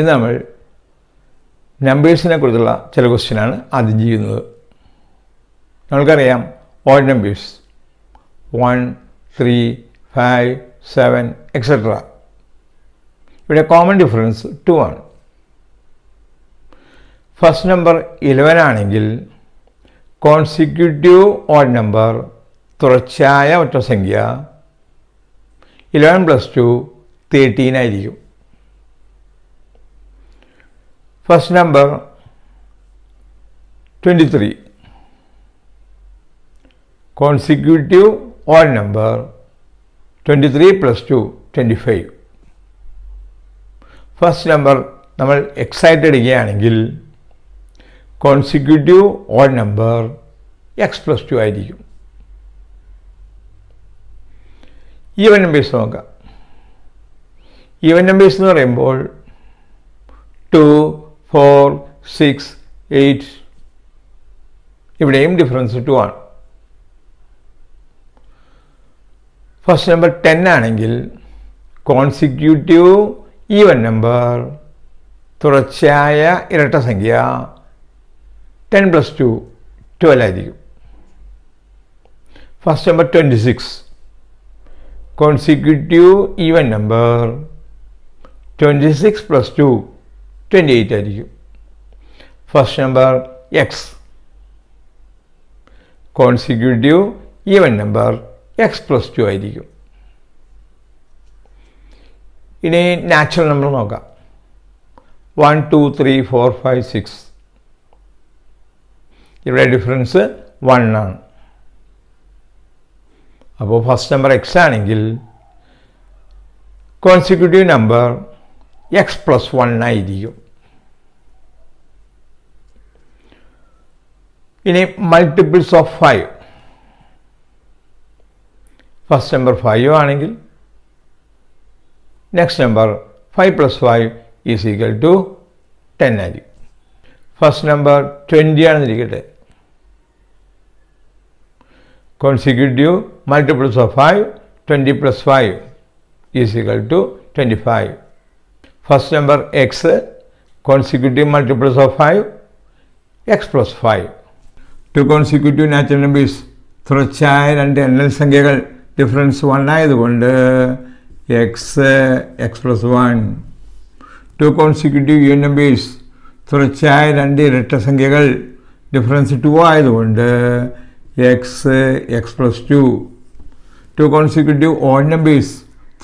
ഇന്ന് നമ്മൾ നമ്പേഴ്സിനെ കുറിച്ചുള്ള ചില ക്വസ്റ്റ്യനാണ് ആദ്യം ചെയ്യുന്നത് നമ്മൾക്കറിയാം odd numbers one three five seven etcetera ഇവിടെ കോമൺ ഡിഫറൻസ് ടു ആണ് ഫസ്റ്റ് നമ്പർ ഇലവൻ ആണെങ്കിൽ കോൺസിക്യൂട്ടീവ് ഓഡ് നമ്പർ തുടർച്ചയായ ഒറ്റ സംഖ്യ ഇലവൻ പ്ലസ് ടു തേർട്ടീൻ ആയിരിക്കും first number three consecutive 23. Number odd three plus two 2 five first number നമ്മൾ എക്സൈറ്റ് അടിക്കുകയാണെങ്കിൽ consecutive odd number x plus two ആയിരിക്കും ഈവൻ നമ്പേഴ്സ് നോക്കാം ഈവൻ നമ്പേഴ്സ് എന്ന് പറയുമ്പോൾ ടു ഫോർ സിക്സ് എയ്റ്റ് ഇവിടെയും ഡിഫറൻസ് ടു ആണ് ഫസ്റ്റ് നമ്പർ ടെൻ ആണെങ്കിൽ കോൺസിക്യൂട്ടീവ് ഈവൻ നമ്പർ തുടർച്ചയായ ഇരട്ട സംഖ്യ ടെൻ പ്ലസ് ടു ട്വൽവ് ആയിരിക്കും first number twenty six consecutive even number twenty six plus two twenty eight ആയിരിക്കും first number x consecutive even number x plus two ആയിരിക്കും ഇനി natural number നോക്കാം one two three four five six ഇവിടെ difference one ആണ് അപ്പോൾ first number x ആണെങ്കിൽ consecutive number x plus one ആയിരിക്കും in a multiples of 5. First number 5 are angle. Next number 5 plus 5 is equal to 10 angle. First number 20 are Consecutive multiples of 5, 20 plus 5 is equal to 25. First number x, consecutive multiples of 5, x plus 5. Two consecutive natural numbers തുടർച്ചയായ രണ്ട് എണ്ണൽ സംഖ്യകൾ difference one ആയതുകൊണ്ട് x x plus one two consecutive യു numbers തുടർച്ചയായ രണ്ട് ഇരട്ട സംഖ്യകൾ ഡിഫറൻസ് ടു ആയതുകൊണ്ട് x x plus two two consecutive ഓൺ നമ്പേഴ്സ്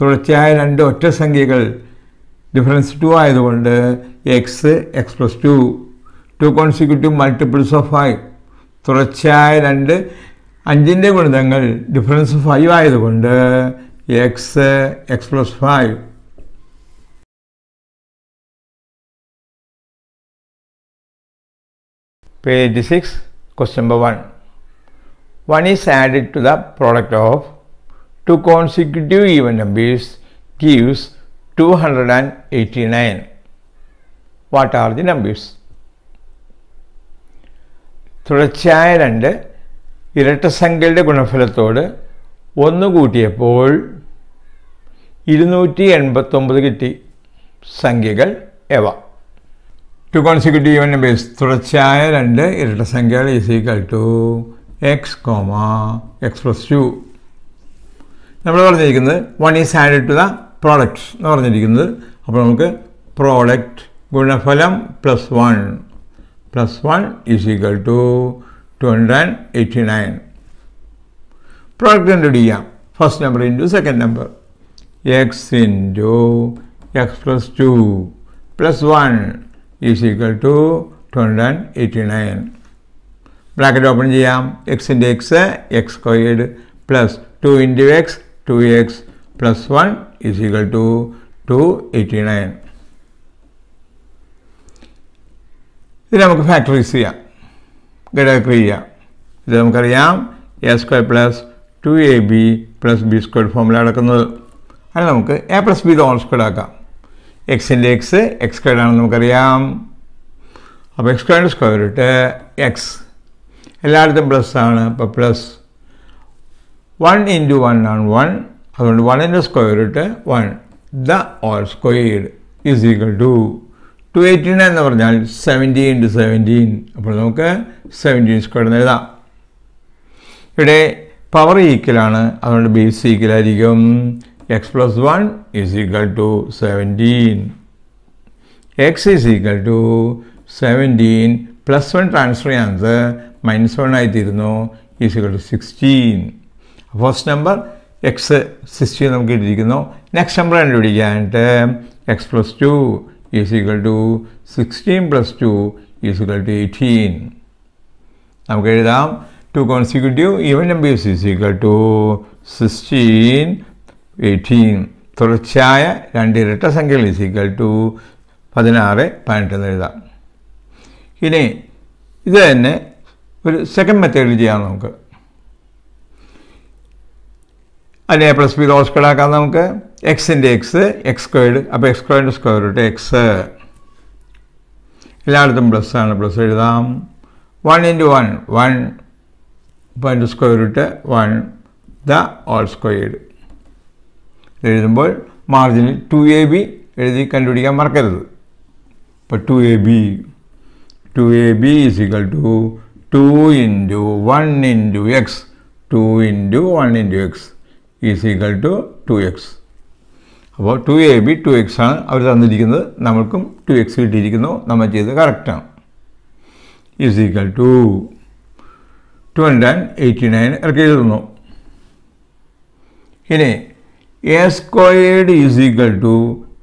തുടർച്ചയായ രണ്ട് ഒറ്റ സംഖ്യകൾ ഡിഫറൻസ് ടു ആയതുകൊണ്ട് x x plus two two consecutive multiples of five തുടർച്ചയായ രണ്ട് അഞ്ചിൻ്റെ ഗുണിതങ്ങൾ ഡിഫറൻസ് ഫൈവ് ആയതുകൊണ്ട് x x plus five page six question number one one is added to the product of two consecutive even numbers gives two hundred and eighty nine what are the numbers തുടർച്ചയായ രണ്ട് ഇരട്ട സംഖ്യയുടെ ഗുണഫലത്തോട് ഒന്ന് കൂട്ടിയപ്പോൾ ഇരുന്നൂറ്റി എൺപത്തൊമ്പത് കിട്ടി സംഖ്യകൾ എവ ടു കോൺസിക്യൂട്ടീവ് എൻ ബേസ് തുടർച്ചയായ രണ്ട് സംഖ്യകൾ is equal to x comma x plus two നമ്മൾ പറഞ്ഞിരിക്കുന്നത് one is add to the product എന്ന് പറഞ്ഞിരിക്കുന്നത് അപ്പോൾ നമുക്ക് പ്രോഡക്റ്റ് ഗുണഫലം plus one plus 1 is equal to 289. Product into DM. First number into second number. x into x plus 2 plus 1 is equal to 289. Bracket open, ചെയ്യാം x into x, x squared plus two into x, two x plus one is equal to two eighty nine. ഇത് നമുക്ക് factorise ചെയ്യാം ഘടകം ചെയ്യാം ഇത് നമുക്കറിയാം A square plus two A B plus B square ഫോമിൽ അടക്കുന്നത് അത് നമുക്ക് A plus B whole square ആക്കാം എക്സിൻ്റെ എക്സ് എക്സ് സ്ക്വയർ ആണെന്ന് നമുക്കറിയാം അപ്പോൾ എക്സ് സ്ക്വയർ സ്ക്വയർ ഇട്ട് എക്സ് എല്ലായിടത്തും പ്ലസ് ആണ് അപ്പോൾ പ്ലസ് വൺ ഇൻറ്റു വൺ ആണ് വൺ അതുകൊണ്ട് വണ്ണിൻ്റെ സ്ക്വയർ ഇട്ട് one the whole square is equal to two eighteen എന്ന് പറഞ്ഞാൽ സെവൻറ്റീൻ ടു സെവൻറ്റീൻ അപ്പോൾ നമുക്ക് സെവൻറ്റീൻ സ്ക്വയർ എഴുതാം ഇവിടെ പവർ ഈക്വലാണ് അതുകൊണ്ട് ബേസ് ഈക്വലായിരിക്കും x plus one is equal to seventeen x is equal to seventeen plus one transfer ചെയ്യാനത് മൈനസ് വൺ ആയിത്തീരുന്നു is equal to sixteen first number x sixteen നമുക്ക് ഇട്ടിരിക്കുന്നു നെക്സ്റ്റ് നമ്പർ കണ്ടുപിടിക്കാനായിട്ട് x plus two is equal to 16 plus 2 is equal to 18. നമുക്ക് എഴുതാം two consecutive even numbers is equal to sixteen eighteen തുടർച്ചയായ രണ്ട് ഇരട്ട സംഖ്യകൾ ഈസ് ഈക്വൽ ടു പതിനാറ് പതിനെട്ടെന്ന് എഴുതാം ഇനി ഇത് തന്നെ ഒരു സെക്കൻഡ് മെത്തേഡിൽ ചെയ്യാം നമുക്ക് അതിനെ പ്ലസ് ബി റോസ്കടാക്കാം നമുക്ക് എക്സിൻ്റെ എക്സ് എക്സ് സ്ക്വയർഡ് അപ്പോൾ x squared square root x എല്ലായിടത്തും പ്ലസ് ആണ് പ്ലസ് എഴുതാം one into one one point square root one the whole squared എഴുതുമ്പോൾ മാർജിനിൽ ടു എ ബി എഴുതി കണ്ടുപിടിക്കാൻ മറക്കരുത് ഇപ്പോൾ two A B two A B is equal to two into one into x two into one into x is equal to two x അപ്പോൾ two A B two x ആണ് അവർ തന്നിരിക്കുന്നത് നമ്മൾക്കും to X കിട്ടിയിരിക്കുന്നു നമ്മൾ ചെയ്ത് കറക്റ്റാണ് is equal to two hundred and eighty nine ഇറക്കി എഴുതുന്നു ഇനി A squared is equal to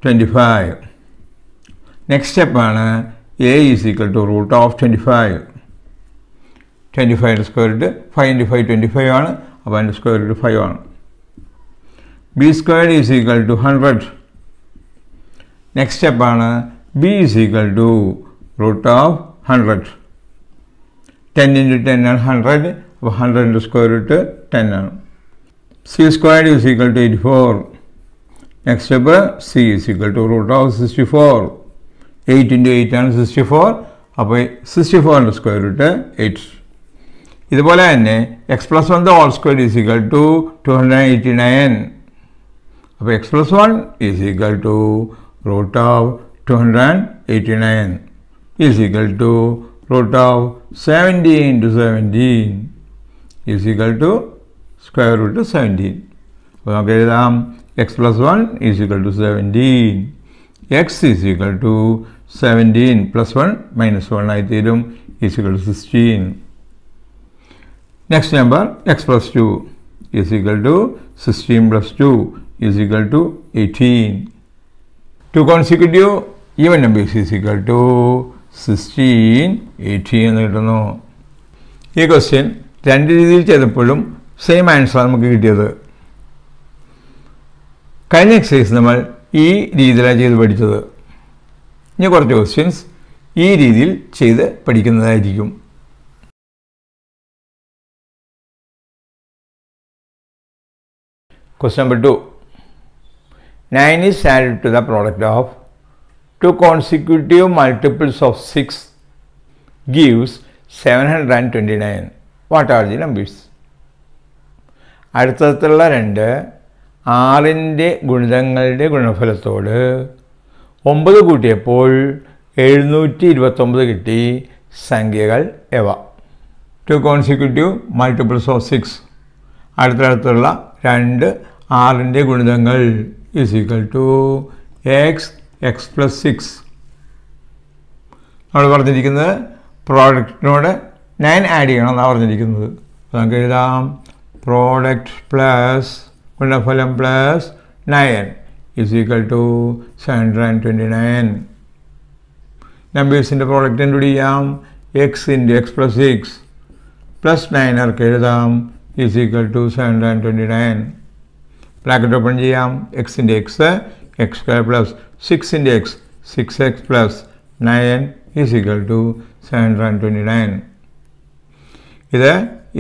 twenty five next സ്റ്റെപ്പാണ് A is equal to root of twenty five twenty ഫൈവിൻ്റെ സ്ക്വയർ ഇട്ട് five into five twenty five ആണ് അപ്പോൾ അതിൻ്റെ square ഇട്ട് ഫൈവ് ആണ് b squared is equal to 100. Next step on b is equal to root of 100. 10 into 10 and 100, 100 into square root 10. c squared is equal to 84. Next step c is equal to root of 64. 8 into 8 and sixty-four. Four sixty-four into square root root eight. ഇതുപോലെ തന്നെ x one one all whole is equal to two hundred eighty-nine अब x plus 1 is equal to root of 289 is equal to root of 17 into 17 is equal to square root of 17. वहाँ पे हम x plus 1 is equal to 17 x is equal to 17 plus 1 minus 1 I theorem is equal to 16. Next number x plus 2 is equal to 16 plus 2 is equal to 18. Two consecutive even numbers is equal to 16, 18 എന്ന് കിട്ടുന്നു ഈ question രണ്ട് രീതിയിൽ ചെയ്തപ്പോഴും same answer നമുക്ക് കിട്ടിയത് കഴിഞ്ഞ exercise നമ്മൾ ഈ രീതിയിലാണ് ചെയ്ത് പഠിച്ചത് ഇനി കുറച്ച് ക്വസ്റ്റ്യൻസ് ഈ രീതിയിൽ ചെയ്ത് പഠിക്കുന്നതായിരിക്കും question number two 9 is added to the product of two consecutive multiples of 6 gives 729. What are the numbers? അടുത്തടുത്തുള്ള രണ്ട് ആറിൻ്റെ ഗുണിതങ്ങളുടെ ഗുണഫലത്തോട് ഒമ്പത് കൂട്ടിയപ്പോൾ എഴുന്നൂറ്റി ഇരുപത്തൊമ്പത് കിട്ടി സംഖ്യകൾ എവ two consecutive multiples of six അടുത്തടുത്തുള്ള രണ്ട് ആറിൻ്റെ ഗുണിതങ്ങൾ is equal to x x plus 6 അവിടെ പറഞ്ഞിരിക്കുന്നത് പ്രോഡക്റ്റിനോട് നയൻ ആഡ് ചെയ്യണം എന്നാണ് പറഞ്ഞിരിക്കുന്നത് നമുക്ക് എഴുതാം പ്രോഡക്റ്റ് പ്ലസ് ഗുണഫലം plus nine is equal to seven hundred and twenty nine നമ്പേഴ്സിൻ്റെ പ്രോഡക്റ്റ് എന്തുടി ചെയ്യാം x into x plus six plus nine അവർക്ക് എഴുതാം is equal to seven hundred and twenty nine bracket open ചെയ്യാം എക്സിൻ്റെ എക്സ് എക്സ് സ്ക്വയർ പ്ലസ് സിക്സിൻ്റെ x six x plus nine is equal to seven hundred and twenty nine ഇത്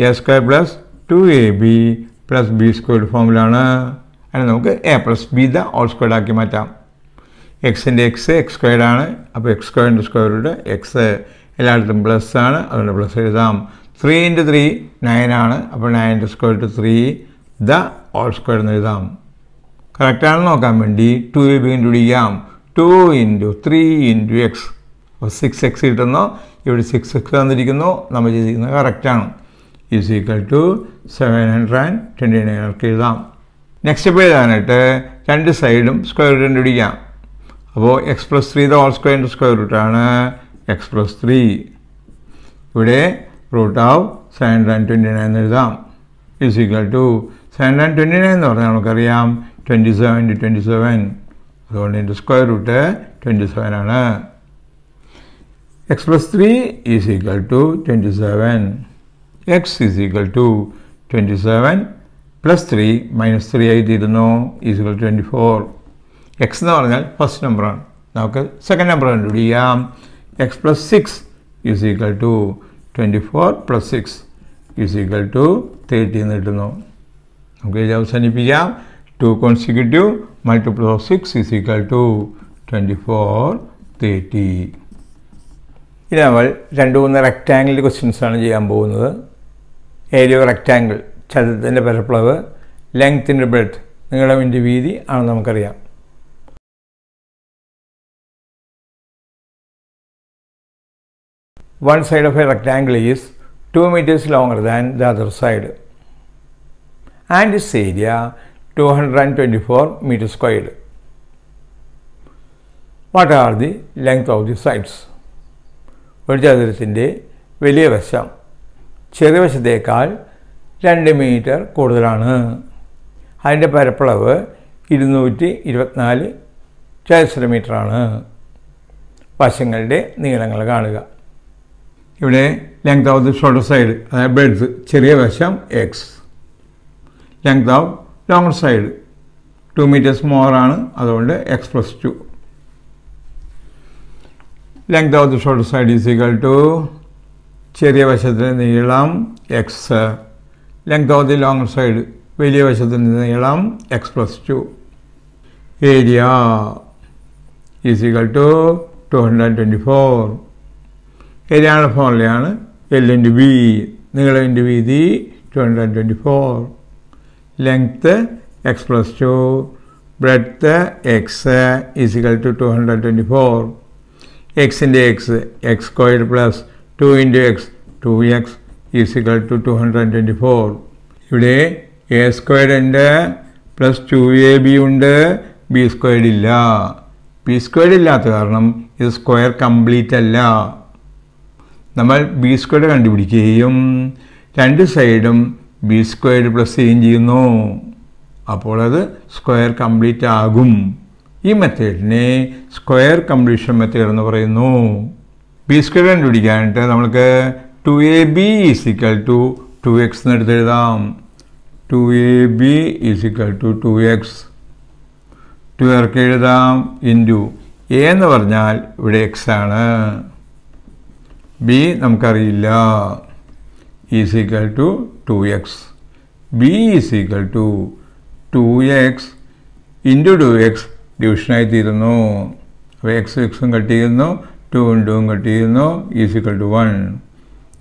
A square plus two A B plus B squared ഫോമിലാണ് അതിന് നമുക്ക് A plus B the whole squared ആക്കി മാറ്റാം എക്സിൻ്റെ x x squared ആണ് അപ്പോൾ x സ്ക്വയറിൻ്റെ സ്ക്വയർ റൂട്ട് എക്സ് എല്ലായിടത്തും പ്ലസ് ആണ് അതുകൊണ്ട് പ്ലസ് എഴുതാം ത്രീ ഇൻറ്റു ത്രീ നയൻ ആണ് അപ്പോൾ നയൻ്റെ square root three the whole square എന്ന് എഴുതാം കറക്റ്റാണെന്ന് നോക്കാൻ വേണ്ടി ടു ഇൻറ്റു ചെയ്യാം two into three into x അപ്പോൾ സിക്സ് എക്സ് കിട്ടുന്നു ഇവിടെ സിക്സ് എക്സ് തന്നിരിക്കുന്നു നമ്മൾ ചെയ്തിരിക്കുന്നത് കറക്റ്റാണ് is equal to seven hundred and twenty നയനർക്ക് എഴുതാം നെക്സ്റ്റ് ഇപ്പോൾ എഴുതാനായിട്ട് രണ്ട് സൈഡും സ്ക്വയർ റൂട്ട് കണ്ടുപിടിക്കാം അപ്പോൾ x plus three the whole സ്ക്വയറിൻ്റെ സ്ക്വയർ റൂട്ടാണ് എക്സ് പ്ലസ് ത്രീ ഇവിടെ root of seven hundred and twenty nine എഴുതാം is equal to seven and twenty nine എന്ന് പറഞ്ഞാൽ നമുക്കറിയാം twenty seven into twenty seven അതുകൊണ്ട് ഇതിൻ്റെ സ്ക്വയർ റൂട്ട് ട്വൻറ്റി സെവൻ ആണ് x plus three is equal to twenty seven x is equal to twenty seven plus three minus three ആയിട്ടിരുന്നു is equal twenty four X എന്ന് പറഞ്ഞാൽ first നമ്പറാണ് നമുക്ക് second number കണ്ടുപിടിക്കാം x plus six is equal to twenty four plus six is equal to thirty എന്ന് കിട്ടുന്നു നമുക്ക് ഇത് അവസാനിപ്പിക്കാം two consecutive multiple of six is equal to twenty four thirty ഇനി നമ്മൾ രണ്ട് മൂന്ന് റെക്റ്റാങ്കിൾ ക്വസ്റ്റ്യൻസാണ് ചെയ്യാൻ പോകുന്നത് ഏരിയ റെക്റ്റാങ്കിൾ ചതുരത്തിൻ്റെ പരപ്പളവ് ലെങ്ത്തിൻ്റെ ബ്രെഡ് നീളമിൻ്റെ വീതി ആണെന്ന് നമുക്കറിയാം one side of a rectangle is two metres longer than the other side and its area 224 meter squared. What are the length of the sides? ഒരു ചതുരത്തിൻ്റെ വലിയ വശം ചെറിയ വശത്തേക്കാൾ രണ്ട് മീറ്റർ കൂടുതലാണ് അതിൻ്റെ പരപ്പളവ് ഇരുന്നൂറ്റി ഇരുപത്തിനാല് ചതുശ്ര മീറ്ററാണ് വശങ്ങളുടെ നീളങ്ങൾ കാണുക ഇവിടെ length of the shorter side അതായത് ബ്രെഡ്സ് ചെറിയ വശം x length of long side two metres മോറാണ് അതുകൊണ്ട് x plus two length of the short side is equal to ചെറിയ വശത്തിന് നീളം x length of the long side വലിയ വശത്തിന് നീളം x plus two area is equal to two hundred twenty four ഏരിയയുടെ ഫോമിലെയാണ് എൽ ഇൻറ്റു ബി നീളം into വീതി two hundred twenty four length x plus 2, breadth x is equal to 224. x into x, x squared plus 2 into x, 2x is equal to 224. ഇവിടെ a squared ഉണ്ട് plus two A b ഉണ്ട് b squared ഇല്ല b squared ഇല്ലാത്ത കാരണം ഇത് square complete അല്ല നമ്മൾ B squared കണ്ടുപിടിക്കുകയും രണ്ട് സൈഡും ബി സ്ക്വയർഡ് പ്ലസ് സിയും ചെയ്യുന്നു അപ്പോൾ അത് സ്ക്വയർ കംപ്ലീറ്റ് ആകും ഈ മെത്തേഡിനെ സ്ക്വയർ കംപ്ലീഷൻ മെത്തേഡ് എന്ന് പറയുന്നു ബി സ്ക്വയർ കണ്ടുപിടിക്കാനായിട്ട് നമ്മൾക്ക് two A b is equal to two x എന്ന് എടുത്തെഴുതാം two A b is equal to two x two ഇറക്കി എഴുതാം ഇൻറ്റു എ എന്ന് പറഞ്ഞാൽ ഇവിടെ എക്സ് ആണ് ബി നമുക്കറിയില്ല is equal to 2x b is equal to 2x into two x ഡിവിഷനായി തീരുന്നു അപ്പോൾ എക്സ് എക്സും കട്ട് ചെയ്യുന്നു ടു ഇൻറ്റും കട്ട് ചെയ്യുന്നു ഈസ് ടു വൺ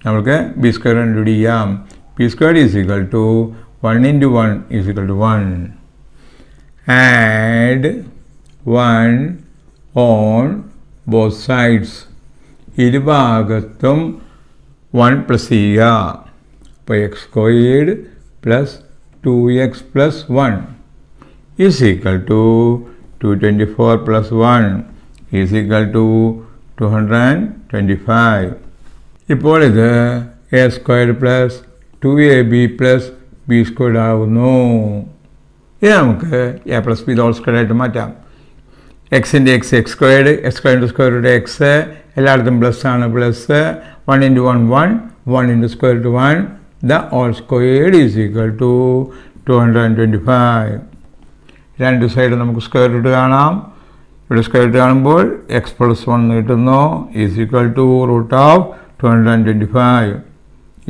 നമുക്ക് ബി സ്ക്വയർ കണ്ടുപിടിക്കാം b square is equal to one into one is to one add one on both sides ഇരുഭാഗത്തും വൺ പ്ലസ് ചെയ്യുക x squared plus 2x plus 1 is equal to 224 plus 1 is equal to 225. Now, a squared plus 2ab plus b squared have no. Here, a plus b all squared at the x into x, x squared, x square into square root x, a plus plus, 1 into 1, 1, 1 into square root 1, the all square is equal to two hundred and twenty five രണ്ട് side നമുക്ക് square root കാണാം ഇവിടെ square root കാണുമ്പോൾ x plus one കിട്ടുന്നു is equal to root of two hundred and twenty five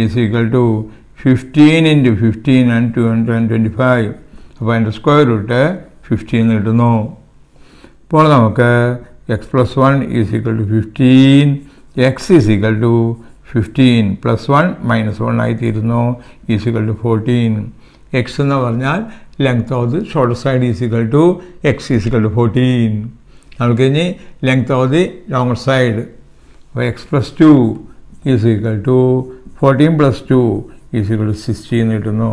is equal to fifteen into fifteen and two hundred and twenty five അപ്പോൾ അതിൻ്റെ square root fifteen കിട്ടുന്നു ഇപ്പോൾ നമുക്ക് x plus one is equal to fifteen x is equal to fifteen plus one minus one ആയിത്തീരുന്നു തീരുന്നു to fourteen x എന്ന് പറഞ്ഞാൽ length of the short side is equal to x is equal to fourteen നമുക്ക് കഴിഞ്ഞ് length of the long side അപ്പോൾ x plus two is equal to fourteen plus two is equal to sixteen കിട്ടുന്നു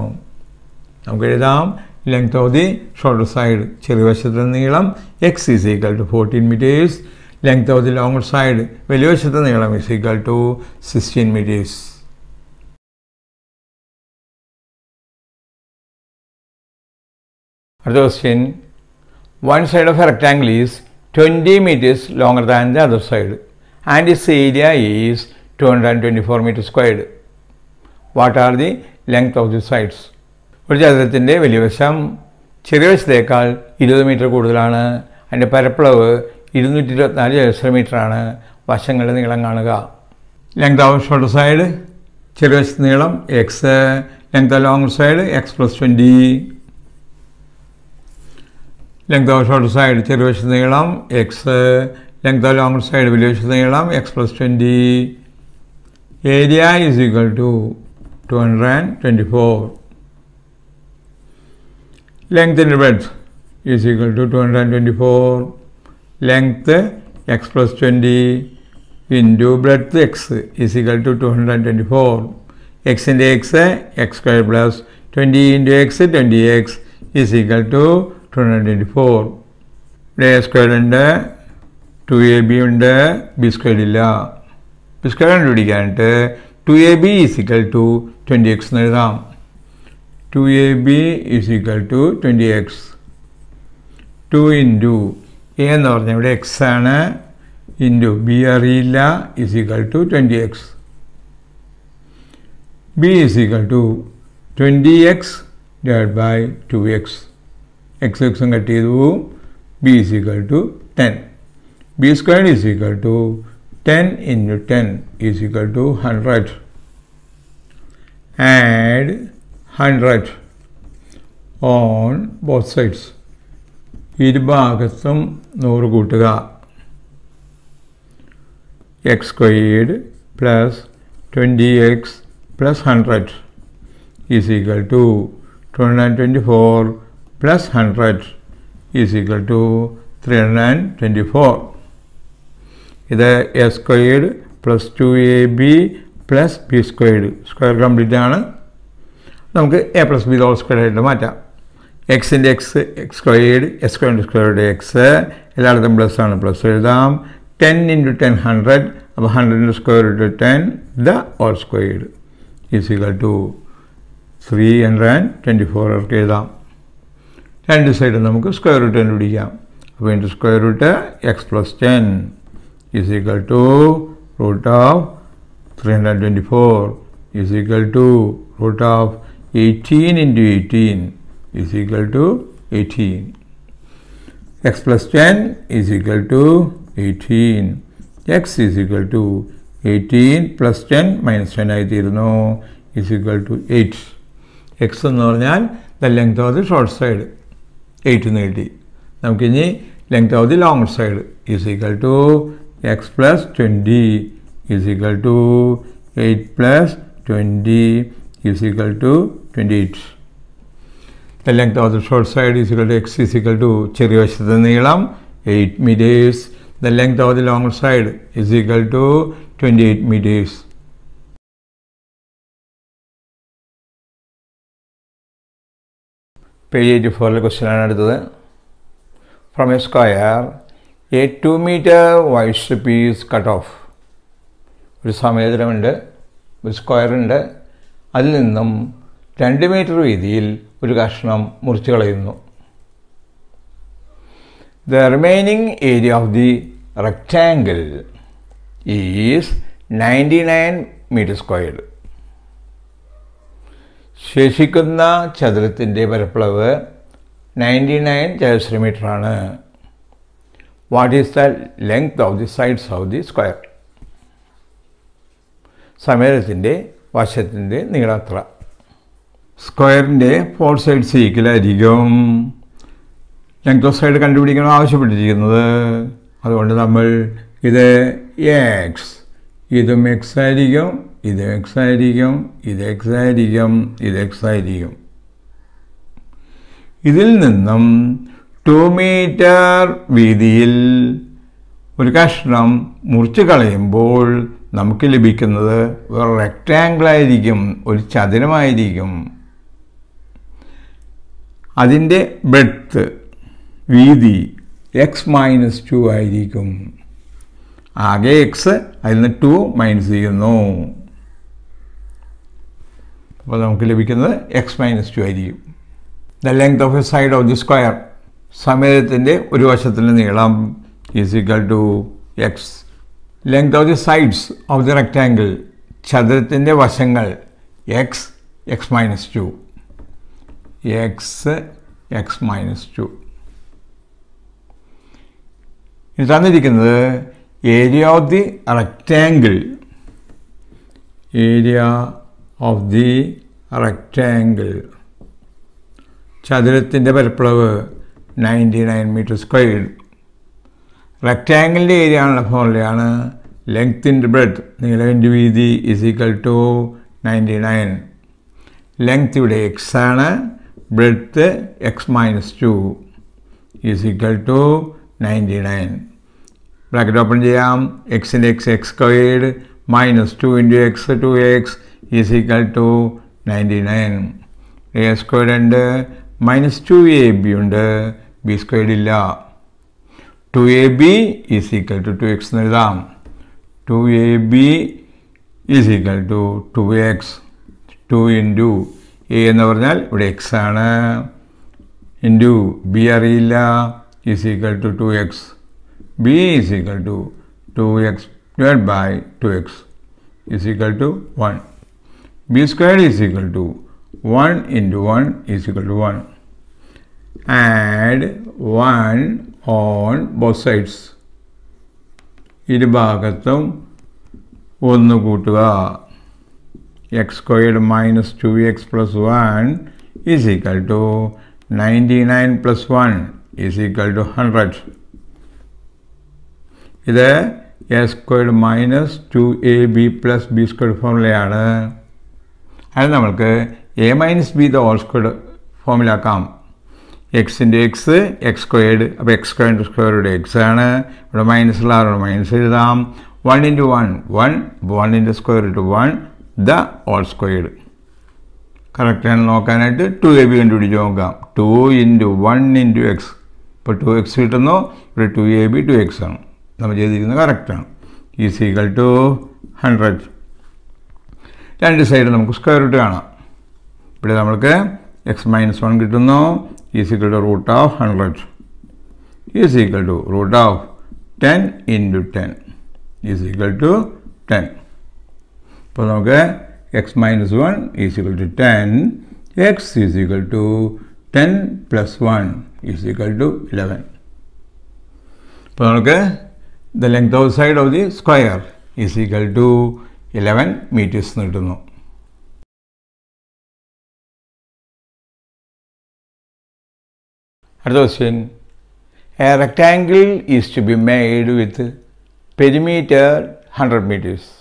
നമുക്ക് എഴുതാം length of the short side ചെറുവശത്തെ നീളം x is equal to fourteen metres length of the long side വലിയവശത്തെ നീളം is equal to 16 metres അടുത്ത question one side of a rectangle is twenty metres longer than the other side and is area is to hundred and twenty four metre squared what are the length of the sides ഒരു ചതുരത്തിൻ്റെ വലിയ വശം ചെറിയ വശത്തേക്കാൾ ഇരുപത് metre കൂടുതലാണ് അതിൻ്റെ പരപ്പളവ് ഇരുന്നൂറ്റി ഇരുപത്തിനാല് ചതുരശ്ര മീറ്ററാണ് വശങ്ങളുടെ നീളം കാണുക ലെങ്ത് ഓഫ് ഷോർട്ട് സൈഡ് ചെറിയ വശത്ത് നീളം x length of long side x plus twenty length of short side ചെറിയ വശത്ത് നീളം x length of long side വലിയ വശത്ത് നീളം x plus twenty area is equal to two hundred and twenty four length in breadth is equal to two hundred and twenty four length x plus 20 into breadth x is equal to 224. x into x, x square plus 20 into x, 20x is equal to 224. ഇവിടെ a square ഉണ്ട് two A b ഉണ്ട് b square ഇല്ല b square കണ്ടുപിടിക്കാനായിട്ട് two A B is equal to twenty x എന്ന് എഴുതാം two A B is equal to twenty x two into a എന്ന് പറഞ്ഞാൽ ഇവിടെ എക്സ് ആണ് ഇൻറ്റു ബി അറിയില്ല is equal to twenty x b is equal to twenty x divide by two x x എക്സും cut ചെയ്തു പോവും b is equal to ten b squared is equal to ten into ten is equal to hundred add hundred on both sides ഇരുഭാഗത്തും നൂറ് കൂട്ടുക x squared plus twenty x plus hundred is equal to two hundred and twenty four plus hundred is equal to three hundred and twenty four ഇത് a squared plus two A B plus b squared square complete ആണ് നമുക്ക് A plus B whole square ആയിട്ട് മാറ്റാം x into X squared x സ്ക്വയറിൻ്റെ സ്ക്വയറുടെ x എല്ലായിടത്തും plus ആണ് plus എഴുതാം ടെൻ ഇൻറ്റു ടെൻ ഹൺഡ്രഡ് അപ്പോൾ ഹൺഡ്രഡിൻ്റെ square into ten the whole squared is equal to three hundred and twenty four അവർക്ക് എഴുതാം രണ്ട് സൈഡും നമുക്ക് സ്ക്വയർ റൂട്ട് തന്നെ പിടിക്കാം അപ്പോൾ into square root x plus ten is equal to root of three hundred twenty four is equal to root of eighteen into eighteen is equal to 18. x plus 10 is equal to 18. x is equal to 18 plus 10 minus 10 I know is equal to 8. x and normal the length of the short side 8 in 80. Now, length of the long side is equal to x plus 20 is equal to 8 plus 20 is equal to 28. The length of the short side is equal to x is equal to ചെറിയവശത്തെ നീളം eight metres the length of the long side is equal to twenty eight metres page eighty ഫോറിലെ ക്വസ്റ്റ്യനാണ് അടുത്തത് from a square a two metre wide strip is cut off ഒരു സമേതരമുണ്ട് ഒരു സ്ക്വയറുണ്ട് അതിൽ നിന്നും രണ്ട് മീറ്റർ വീതിയിൽ ഒരു കഷ്ണം മുറിച്ച് കളയുന്നു the remaining area of the rectangle is ninety nine metre square ശേഷിക്കുന്ന ചതുരത്തിൻ്റെ പരപ്പളവ് നയൻറ്റി നയൻ ചതുശ്ര മീറ്ററാണ് what is the length of the sides of the square സമയത്തിൻ്റെ വശത്തിൻ്റെ നീളത്ര സ്ക്വയറിൻ്റെ ഫോർ സൈഡ്സ് ഈക്വലായിരിക്കും ലെങ്ത് ഓഫ് സൈഡ് കണ്ടുപിടിക്കണം ആവശ്യപ്പെട്ടിരിക്കുന്നത് അതുകൊണ്ട് നമ്മൾ ഇത് എക്സ് ഇതും എക്സ് ആയിരിക്കും ഇത് എക്സ് ആയിരിക്കും ഇത് എക്സ് ആയിരിക്കും ഇത് എക്സ് ആയിരിക്കും ഇതിൽ നിന്നും ടു മീറ്റർ വീതിയിൽ ഒരു കഷ്ണം മുറിച്ച് കളയുമ്പോൾ നമുക്ക് ലഭിക്കുന്നത് ഒരു ആയിരിക്കും ഒരു ചതുരമായിരിക്കും അതിൻ്റെ ബ്രെഡ്ത്ത് വീതി എക്സ് മൈനസ് ടു ആയിരിക്കും ആകെ എക്സ് അതിൽ നിന്ന് ടു മൈനസ് ചെയ്യുന്നു അപ്പോൾ നമുക്ക് ലഭിക്കുന്നത് എക്സ് മൈനസ് ടു ആയിരിക്കും the length of a side of the square സമയത്തിൻ്റെ ഒരു വശത്തിൻ്റെ നീളം is equal to x length of the sides of the rectangle ചതുരത്തിൻ്റെ വശങ്ങൾ x x minus two x x minus two ഇനി തന്നിരിക്കുന്നത് area of the rectangle area of the rectangle ചതുരത്തിൻ്റെ പരപ്പളവ് നയൻറ്റി നയൻ മീറ്റർ സ്ക്വയർഡ് റെക്റ്റാങ്കിളിൻ്റെ area ആണുള്ള ഫോണിലാണ് length in breadth നീളവിൻ്റെ വീതി is equal to ninety nine length ഇവിടെ എക്സ് ആണ് breadth x minus 2 is equal to 99. Bracket open ചെയ്യാം എക്സിൻ്റെ x x squared minus two into x two x is equal to ninety nine a squared ഉണ്ട് minus two A b ഉണ്ട് b squared ഇല്ല two A B is equal to two x എന്ന് എഴുതാം two A B is equal to two x two into a എന്ന് പറഞ്ഞാൽ ഇവിടെ x ആണ് into b അറിയില്ല is equal to two x b is equal to two x divide by two x is equal to one b square is equal to one into one is equal to one add one on both sides ഇരുഭാഗത്തും ഒന്ന് കൂട്ടുക x squared minus 2x plus 1 is equal to 99 plus 1 is equal to 100. ഇത് a squared minus two A B plus B squared ഫോർമുലയാണ് അത് നമ്മൾക്ക് a minus b the whole squared ഫോമിലാക്കാം എക്സിൻ്റെ x x squared അപ്പോൾ എക്സ് സ്ക്വയർഡ് സ്ക്വയറുടെ x ആണ് ഇവിടെ മൈനസ് ഉള്ള ആറോട് മൈനസ് എഴുതാം one into one one one into square into one the whole squared ആണ് നോക്കാനായിട്ട് ടു എ ബി കണ്ടുപിടിച്ച് നോക്കാം two into one into x ഇപ്പോൾ ടു എക്സ് കിട്ടുന്നു ഇവിടെ two A B two x ആണ് നമ്മൾ ചെയ്തിരിക്കുന്നത് കറക്റ്റാണ് ഈസ് ഈക്വൽ ടു ഹൺഡ്രഡ് രണ്ട് സൈഡ് നമുക്ക് സ്ക്വയർ റൂട്ട് കാണാം ഇവിടെ നമ്മൾക്ക് എക്സ് മൈനസ് വൺ കിട്ടുന്നു is equal to root of hundred is equal to root of ten into ten is equal to ten Pathamakka, x minus 1 is equal to 10, x is equal to 10 plus 1 is equal to 11. Pathamakka, the length outside of the square is equal to 11 meters. question: A rectangle is to be made with perimeter 100 meters.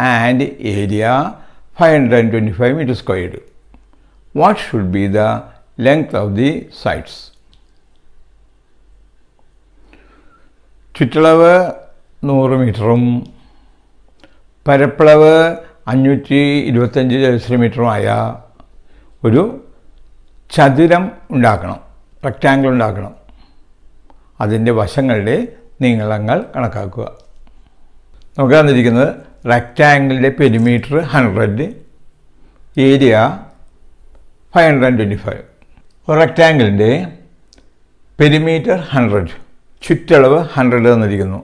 and area 525 meter squared. What should be the length of the sides? ചുറ്റളവ് നൂറ് മീറ്ററും പരപ്പളവ് അഞ്ഞൂറ്റി ഇരുപത്തഞ്ച് ചതുശ്ര മീറ്ററുമായ ഒരു ചതുരം ഉണ്ടാക്കണം rectangle ഉണ്ടാക്കണം അതിൻ്റെ വശങ്ങളുടെ നീളങ്ങൾ കണക്കാക്കുക നമുക്ക് തന്നിരിക്കുന്നത് റെക്റ്റാങ്കിളിൻ്റെ perimeter hundred area five hundred and twenty five ഒരു റെക്റ്റാങ്കിളിൻ്റെ പെരിമീറ്റർ ഹൺഡ്രഡ് ചുറ്റളവ് ഹൺഡ്രഡ് തന്നിരിക്കുന്നു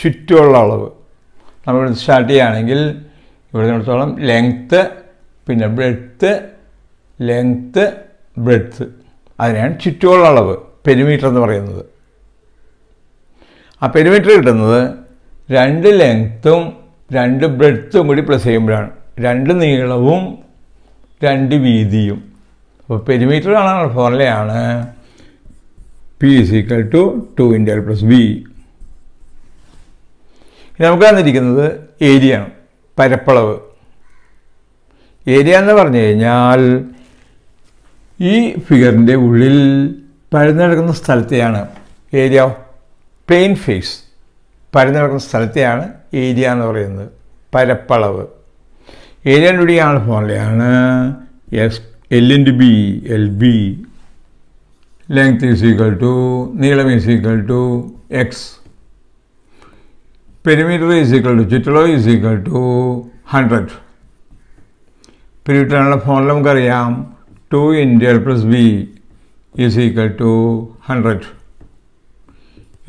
ചുറ്റുമുള്ള അളവ് നമ്മൾ സ്റ്റാർട്ട് ചെയ്യുകയാണെങ്കിൽ ഇവിടെ നിന്നിടത്തോളം ലെങ്ത്ത് പിന്നെ ബ്രെഡ്ത്ത് ലെങ്ത്ത് ബ്രെഡ്ത്ത് അതിനാണ് ചുറ്റുമുള്ള അളവ് പെരിമീറ്റർ എന്ന് പറയുന്നത് ആ പെരിമീറ്റർ കിട്ടുന്നത് രണ്ട് ലെങ്ത്തും രണ്ട് ബ്രെഡ്ത്തും കൂടി പ്ലസ് ചെയ്യുമ്പോഴാണ് രണ്ട് നീളവും രണ്ട് വീതിയും അപ്പോൾ പെരിമീറ്റർ ആണ് ഫോർമുലയാണ് P is equal to two into L plus V നമുക്ക് തന്നിരിക്കുന്നത് ഏരിയ ആണ് പരപ്പളവ് ഏരിയ എന്ന് പറഞ്ഞു കഴിഞ്ഞാൽ ഈ ഫിഗറിൻ്റെ ഉള്ളിൽ പരന്നു കിടക്കുന്ന സ്ഥലത്തെയാണ് ഏരിയ പ്ലെയിൻ ഫേസ് പരന്നു കിടക്കുന്ന സ്ഥലത്തെയാണ് ഏരിയ എന്ന് പറയുന്നത് പരപ്പളവ് ഏരിയ ഡിയാണ് ഫോണിലെയാണ് എസ് എല്ലിൻ്റെ B L B length is to നീളം is to x perimeter is to ചുറ്റളവ് ഈസ് ടു ഹൺഡ്രഡ് പിരിവിട്ടാനുള്ള ഫോണിൽ നമുക്കറിയാം two into L plus B is to hundred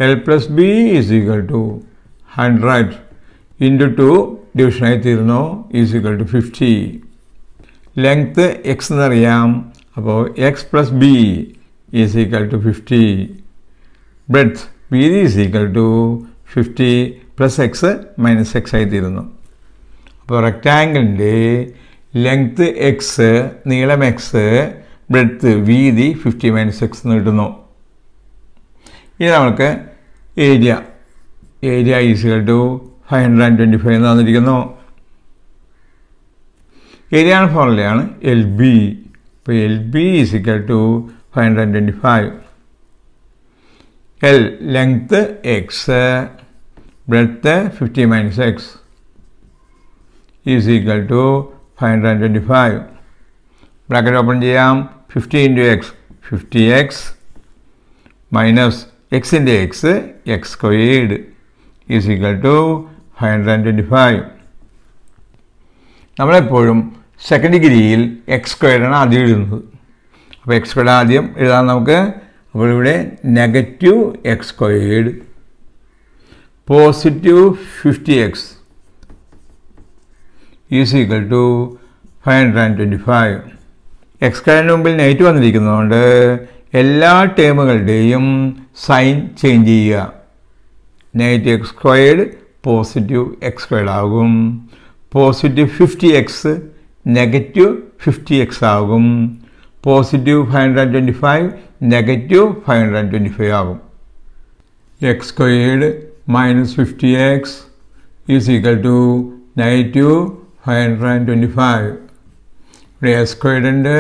L plus B is equal to hundred into two ഡിവിഷനായി തീർന്നു is equal to fifty length x എന്നറിയാം അപ്പോൾ x plus B is equal to fifty breadth വീതി is equal to fifty plus X minus x ആയി അപ്പോൾ റെക്റ്റാങ്കിളിൻ്റെ length x നീളം x breadth വീതി ഫിഫ്റ്റി മൈനസ് എക്സ് എന്ന് കിട്ടുന്നു area area is equal to 525 area lb lb is equal to 525 l length x breadth 50 minus x is equal to 525 bracket open jam 50 into x 50x minus എക്സിൻ്റെ x x squared is equal to five hundred and twenty five നമ്മളെപ്പോഴും second ഡിഗ്രിയിൽ x സ്ക്വയറാണ് ആദ്യം എഴുതുന്നത് അപ്പോൾ x square ആദ്യം എഴുതാൻ നമുക്ക് അപ്പോൾ ഇവിടെ negative x squared positive fifty x is equal to five hundred and twenty five x സ്ക്വയറിന് മുമ്പിൽ നെഗറ്റീവ് വന്നിരിക്കുന്നതുകൊണ്ട് എല്ലാ ടേമുകളുടെയും സൈൻ ചേഞ്ച് ചെയ്യുക negative x squared positive x squared ആകും positive fifty x negative fifty x ആകും positive five hundred twenty five negative five hundred twenty five ആകും x squared minus fifty x is equal to negative five hundred and twenty five ഇവിടെ x squared ഉണ്ട്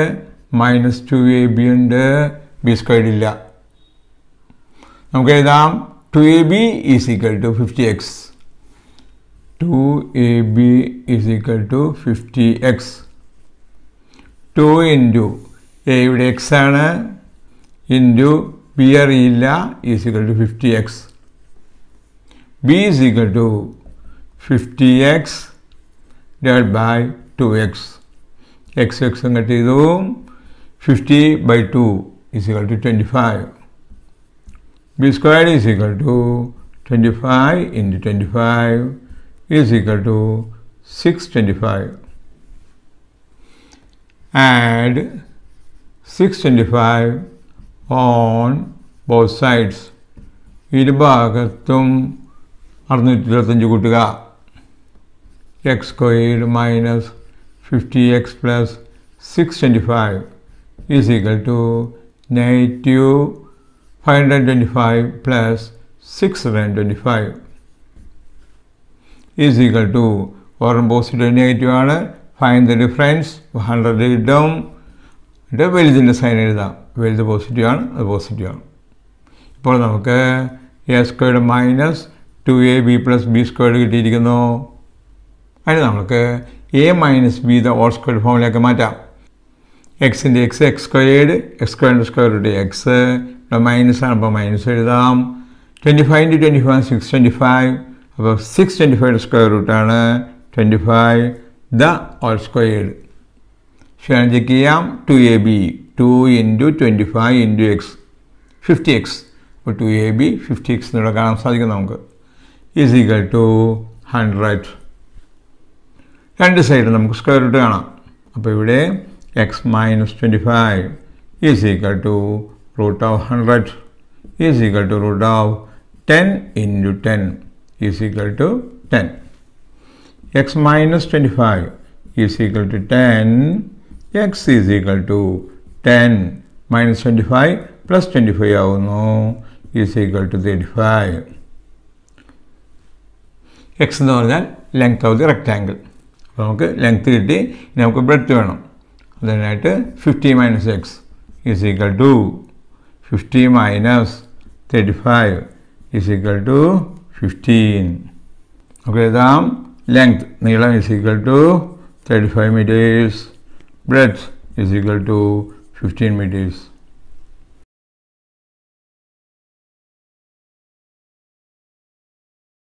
minus two A b ഉണ്ട് b ബിസ്ക്വയർഡില്ല നമുക്ക് എഴുതാം two A B is equal to fifty x two A B is equal to fifty x two into എയുടെ x ആണ് into b അറിയില്ല is equal to fifty x b is equal to fifty x divide by two x x എക്സും cut ചെയ്തു fifty by two is equal to 25. B squared is equal to 25 into 25 is equal to 625. Add 625 on both sides. Idbagatum Arnitratanjugutiga. X squared minus 50x plus 625 is equal to negative 525 plus 625 is equal to ഓറും positive negative ആണ് fine the difference hundred കിട്ടും എന്നിട്ട് വലുതിൻ്റെ sign എഴുതാം വലുത് positive ആണ് അത് positive ആണ് ഇപ്പോൾ നമുക്ക് a squared minus two A B plus B squared കിട്ടിയിരിക്കുന്നു അതിന് നമുക്ക് a minus b the whole squared ഫോമിലേക്ക് മാറ്റാം എക്സിൻ്റെ എക്സ് എക്സ് സ്ക്വയേർഡ് എക്സ് സ്ക്വയറിൻ്റെ സ്ക്വയറുടെ എക്സ് ഇവിടെ മൈനസ് ആണ് അപ്പോൾ മൈനസ് എഴുതാം twenty five into twenty five six twenty five അപ്പോൾ സിക്സ് ട്വൻറ്റി ഫൈവ് സ്ക്വയർ റൂട്ടാണ് twenty five the whole squared ഷെയർ ചെക്ക് ചെയ്യാം two A B two into twenty five into x fifty x അപ്പോൾ two A b fifty x എന്നിവിടെ കാണാൻ സാധിക്കും നമുക്ക് is equal to hundred രണ്ട് സൈഡ് നമുക്ക് സ്ക്വയർ റൂട്ട് കാണാം അപ്പോൾ ഇവിടെ x minus 25 is equal to root of 100 is equal to root of 10 into 10 is equal to 10. x minus 25 is equal to 10, x is equal to 10 minus 25 plus 25 ആവുന്നു is equal to length of the എന്ന് പറഞ്ഞാൽ length of the rectangle അപ്പോൾ നമുക്ക് length കിട്ടി നമുക്ക് bread വേണം then at uh, 50 minus x is equal to 50 minus 35 is equal to 15. Okay, the length nilam is equal to 35 meters, breadth is equal to 15 meters.